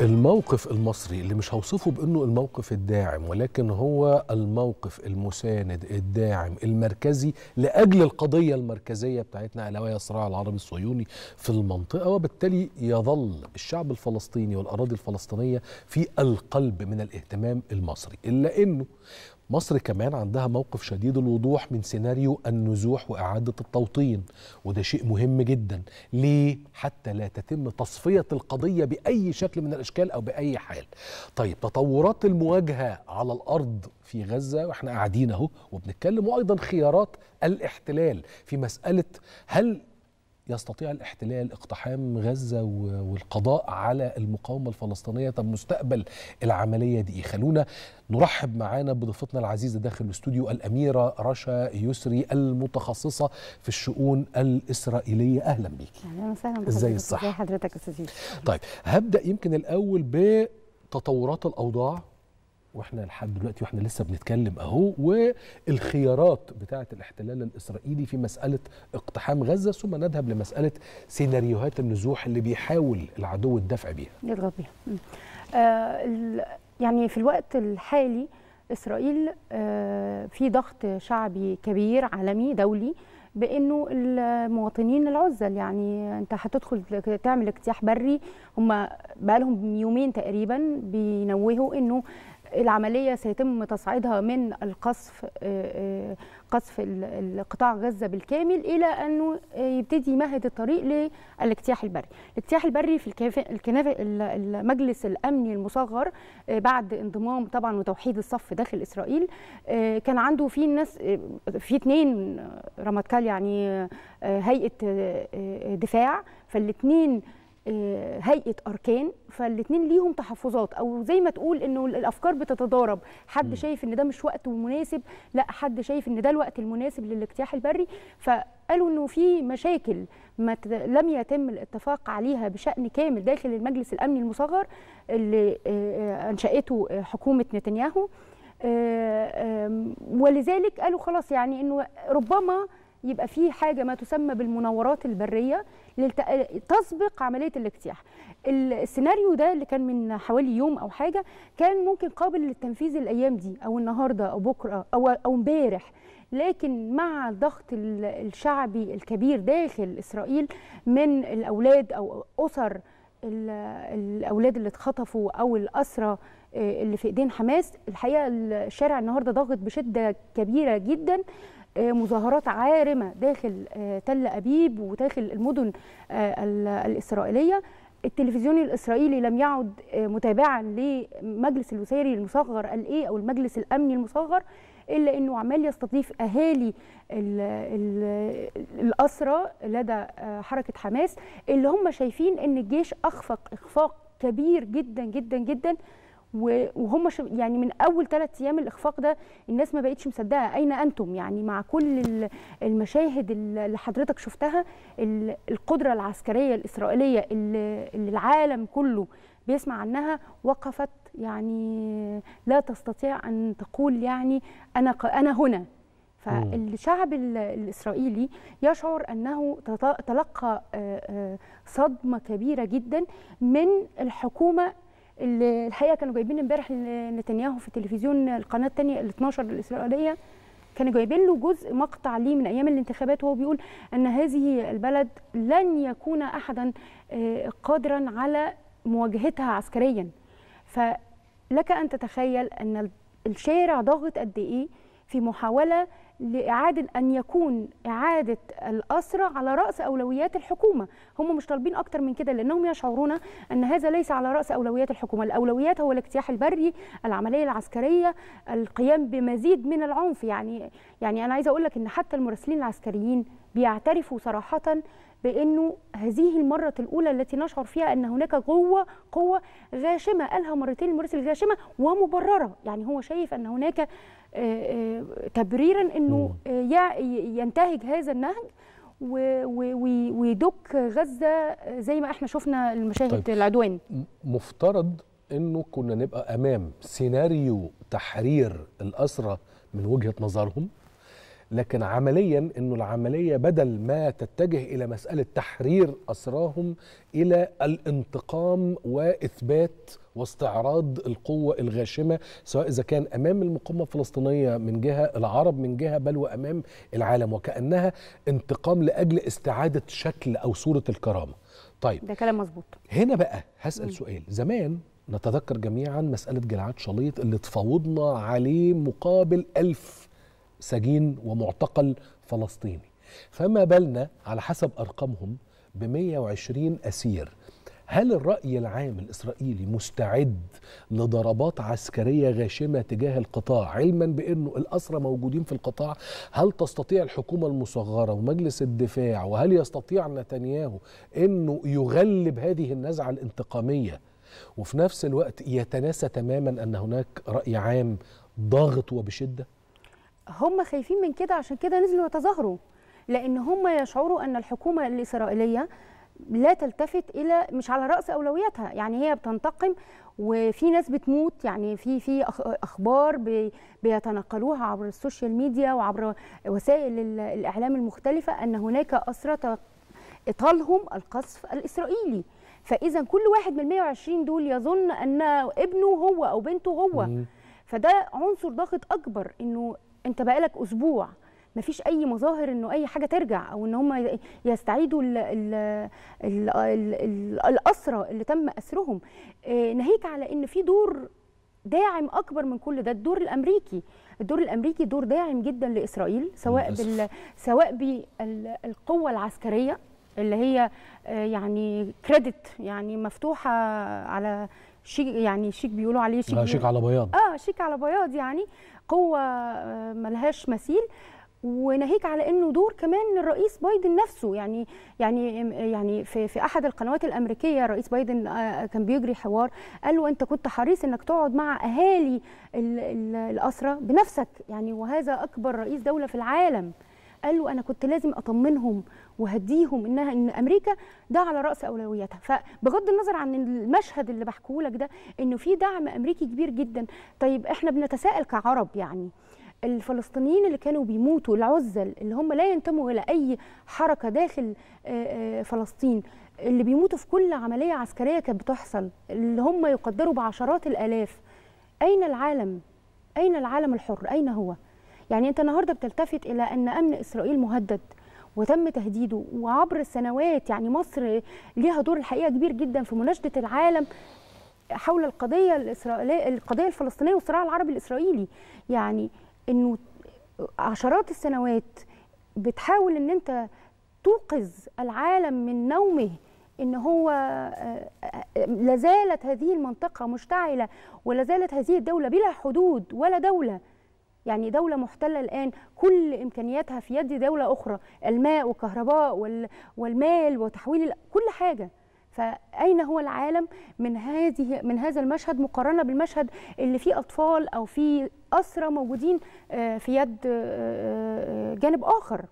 الموقف المصري اللي مش هوصفه بانه الموقف الداعم ولكن هو الموقف المساند الداعم المركزي لاجل القضيه المركزيه بتاعتنا الا وهي الصراع العربي الصهيوني في المنطقه وبالتالي يظل الشعب الفلسطيني والاراضي الفلسطينيه في القلب من الاهتمام المصري الا انه مصر كمان عندها موقف شديد الوضوح من سيناريو النزوح وإعادة التوطين وده شيء مهم جدا ليه حتى لا تتم تصفية القضية بأي شكل من الأشكال أو بأي حال طيب تطورات المواجهة على الأرض في غزة وإحنا قاعدين أهو وبنتكلم وأيضا خيارات الاحتلال في مسألة هل يستطيع الاحتلال اقتحام غزة والقضاء على المقاومة الفلسطينية طب مستقبل العملية دي إيه؟ خلونا نرحب معانا بضيفتنا العزيزة داخل الاستوديو الأميرة رشا يسري المتخصصة في الشؤون الإسرائيلية أهلا بيك أهلا وسهلا ازاي الصحة ازي حضرتك أستاذ طيب هبدأ يمكن الأول بتطورات الأوضاع واحنا لحد دلوقتي واحنا لسه بنتكلم اهو والخيارات بتاعه الاحتلال الاسرائيلي في مساله اقتحام غزه ثم نذهب لمساله سيناريوهات النزوح اللي بيحاول العدو الدفع بيها. يضغط بيها. آه، يعني في الوقت الحالي اسرائيل آه، في ضغط شعبي كبير عالمي دولي بانه المواطنين العزل يعني انت هتدخل تعمل اجتياح بري هم بقى لهم يومين تقريبا بينوهوا انه العمليه سيتم تصعيدها من القصف آه، آه، قصف قطاع غزه بالكامل الى انه يبتدي يمهد الطريق للاجتياح البري. الاجتياح البري في الكنافه المجلس الامني المصغر آه، بعد انضمام طبعا وتوحيد الصف داخل اسرائيل كان عنده في ناس في اثنين رمטכ"ל يعني هيئه دفاع فالاثنين آه، هيئه اركان فالاثنين ليهم تحفظات او زي ما تقول انه الافكار بتتضارب حد م. شايف ان ده مش وقت مناسب لا حد شايف ان ده الوقت المناسب للاجتياح البري فقالوا انه في مشاكل ما لم يتم الاتفاق عليها بشان كامل داخل المجلس الامني المصغر اللي آه، انشاته آه، حكومه نتنياهو ولذلك قالوا خلاص يعني انه ربما يبقى في حاجه ما تسمى بالمنورات البريه لتسبق تسبق عمليه الاجتياح السيناريو ده اللي كان من حوالي يوم او حاجه كان ممكن قابل للتنفيذ الايام دي او النهارده او بكره او او امبارح لكن مع الضغط الشعبي الكبير داخل اسرائيل من الاولاد او اسر الاولاد اللي اتخطفوا او الاسرى آه، اللي في ايدين حماس الحقيقه الشارع النهارده ضاغط بشده كبيره جدا آه، مظاهرات عارمه داخل آه، تل ابيب وداخل المدن آه، الاسرائيليه التلفزيون الاسرائيلي لم يعد متابعا لمجلس الوزاري المصغر الاي او المجلس الامني المصغر الا انه عمال يستضيف اهالي الاسرى لدى حركه حماس اللي هم شايفين ان الجيش اخفق اخفاق كبير جدا جدا جدا وهم يعني من اول ثلاث ايام الاخفاق ده الناس ما بقتش مصدقه اين انتم يعني مع كل المشاهد اللي حضرتك شفتها القدره العسكريه الاسرائيليه اللي العالم كله بيسمع عنها وقفت يعني لا تستطيع ان تقول يعني انا انا هنا فالشعب الاسرائيلي يشعر انه تلقى صدمه كبيره جدا من الحكومه اللي الحقيقه كانوا جايبين امبارح نتنياهو في تلفزيون القناه الثانيه ال 12 الاسرائيليه كانوا جايبين له جزء مقطع ليه من ايام الانتخابات وهو بيقول ان هذه البلد لن يكون احدا آه، قادرا على مواجهتها عسكريا فلك ان تتخيل ان الشارع ضاغط قد ايه في محاولة لإعادة أن يكون إعادة الأسرى على رأس أولويات الحكومة هم مش طالبين أكتر من كده لأنهم يشعرون أن هذا ليس على رأس أولويات الحكومة الأولويات هو الاجتياح البري العملية العسكرية القيام بمزيد من العنف يعني يعني أنا عايزة أقول لك أن حتى المراسلين العسكريين بيعترفوا صراحة بانه هذه المره الاولى التي نشعر فيها ان هناك قوه قوه غاشمه قالها مرتين المرسل غاشمه ومبرره يعني هو شايف ان هناك تبريرا انه آه، ينتهج هذا النهج ويدك غزه زي ما احنا شفنا المشاهد طيب العدوان مفترض انه كنا نبقى امام سيناريو تحرير الاسرى من وجهه نظرهم لكن عمليا انه العمليه بدل ما تتجه الى مساله تحرير اسراهم الى الانتقام واثبات واستعراض القوة الغاشمة سواء إذا كان أمام المقاومة الفلسطينية من جهة العرب من جهة بل وأمام العالم وكأنها انتقام لأجل استعادة شكل أو صورة الكرامة طيب ده كلام مظبوط هنا بقى هسأل مم. سؤال زمان نتذكر جميعا مسألة جلعات شليط اللي تفاوضنا عليه مقابل ألف سجين ومعتقل فلسطيني فما بالنا على حسب أرقامهم ب 120 أسير هل الرأي العام الإسرائيلي مستعد لضربات عسكرية غاشمة تجاه القطاع علما بأنه الأسرى موجودين في القطاع هل تستطيع الحكومة المصغرة ومجلس الدفاع وهل يستطيع نتنياهو أنه يغلب هذه النزعة الانتقامية وفي نفس الوقت يتناسى تماما أن هناك رأي عام ضاغط وبشدة هم خايفين من كده عشان كده نزلوا يتظاهروا لان هم يشعروا ان الحكومه الاسرائيليه لا تلتفت الى مش على راس اولوياتها يعني هي بتنتقم وفي ناس بتموت يعني في في اخبار بيتنقلوها عبر السوشيال ميديا وعبر وسائل الاعلام المختلفه ان هناك اسرى اطالهم القصف الاسرائيلي فاذا كل واحد من 120 دول يظن ان ابنه هو او بنته هو فده عنصر ضاغط اكبر انه انت بقالك اسبوع مفيش اي مظاهر انه اي حاجه ترجع او ان هم يستعيدوا الـ الـ الـ الـ الـ الاسرى اللي تم اسرهم آه، ناهيك على ان في دور داعم اكبر من كل ده الدور الامريكي الدور الامريكي دور داعم جدا لاسرائيل سواء بال سواء بالقوه العسكريه اللي هي آه، يعني كريدت يعني مفتوحه على شيك يعني شيك بيقولوا عليه شيك شيك على بياض اه شيك على بياض يعني قوه آه، ملهاش مثيل وناهيك على انه دور كمان الرئيس بايدن نفسه يعني يعني يعني في في احد القنوات الامريكيه الرئيس بايدن آه، كان بيجري حوار قال له انت كنت حريص انك تقعد مع اهالي الاسرى بنفسك يعني وهذا اكبر رئيس دوله في العالم قال انا كنت لازم اطمنهم وهديهم انها ان امريكا ده على راس اولوياتها فبغض النظر عن المشهد اللي بحكوه لك ده انه في دعم امريكي كبير جدا طيب احنا بنتساءل كعرب يعني الفلسطينيين اللي كانوا بيموتوا العزل اللي هم لا ينتموا الى اي حركه داخل آه، آه، فلسطين اللي بيموتوا في كل عمليه عسكريه كانت بتحصل اللي هم يقدروا بعشرات الالاف اين العالم اين العالم الحر اين هو يعني انت النهارده بتلتفت الى ان امن اسرائيل مهدد وتم تهديده وعبر السنوات يعني مصر ليها دور الحقيقه كبير جدا في مناشده العالم حول القضيه الاسرائيليه القضيه الفلسطينيه والصراع العربي الاسرائيلي يعني انه عشرات السنوات بتحاول ان انت توقظ العالم من نومه ان هو لازالت هذه المنطقه مشتعله ولازالت هذه الدوله بلا حدود ولا دوله يعني دولة محتلة الآن كل إمكانياتها في يد دولة أخرى الماء والكهرباء والمال وتحويل كل حاجة فأين هو العالم من هذه من هذا المشهد مقارنة بالمشهد اللي فيه أطفال أو فيه أسرى موجودين آه، في يد آه، آه، جانب آخر